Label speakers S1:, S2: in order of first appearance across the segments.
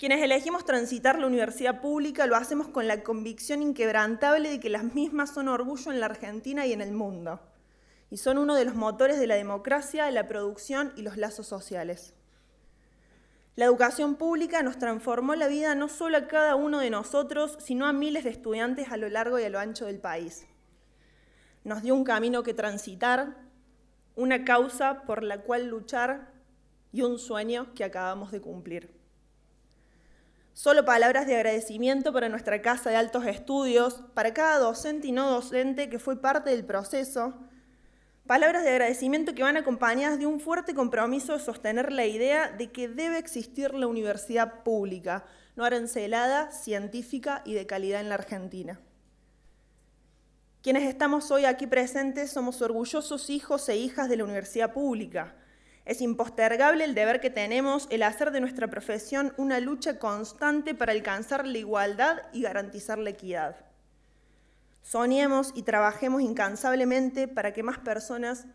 S1: Quienes elegimos transitar la universidad pública lo hacemos con la convicción inquebrantable de que las mismas son orgullo en la Argentina y en el mundo, y son uno de los motores de la democracia, de la producción y los lazos sociales. La educación pública nos transformó la vida no solo a cada uno de nosotros, sino a miles de estudiantes a lo largo y a lo ancho del país. Nos dio un camino que transitar, una causa por la cual luchar y un sueño que acabamos de cumplir. Solo palabras de agradecimiento para nuestra Casa de Altos Estudios, para cada docente y no docente que fue parte del proceso. Palabras de agradecimiento que van acompañadas de un fuerte compromiso de sostener la idea de que debe existir la universidad pública, no arancelada, científica y de calidad en la Argentina. Quienes estamos hoy aquí presentes somos orgullosos hijos e hijas de la universidad pública es impostergable el deber que tenemos, el hacer de nuestra profesión una lucha constante para alcanzar la igualdad y garantizar la equidad. Soñemos y trabajemos incansablemente para que más personas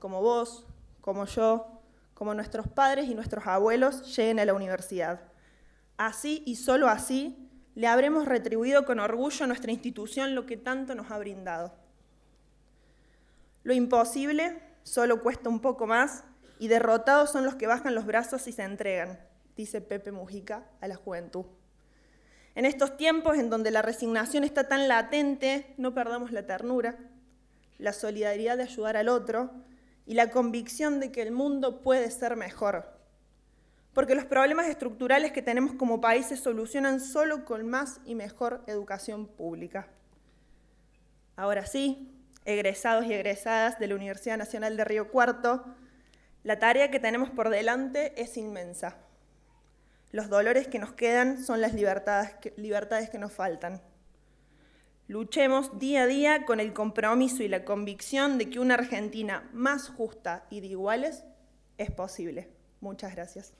S1: como vos, como yo, como nuestros padres y nuestros abuelos lleguen a la universidad. Así y solo así le habremos retribuido con orgullo a nuestra institución lo que tanto nos ha brindado. Lo imposible solo cuesta un poco más y derrotados son los que bajan los brazos y se entregan, dice Pepe Mujica a la juventud. En estos tiempos en donde la resignación está tan latente, no perdamos la ternura, la solidaridad de ayudar al otro y la convicción de que el mundo puede ser mejor. Porque los problemas estructurales que tenemos como país se solucionan solo con más y mejor educación pública. Ahora sí, egresados y egresadas de la Universidad Nacional de Río Cuarto, la tarea que tenemos por delante es inmensa. Los dolores que nos quedan son las libertades que, libertades que nos faltan. Luchemos día a día con el compromiso y la convicción de que una Argentina más justa y de iguales es posible. Muchas gracias.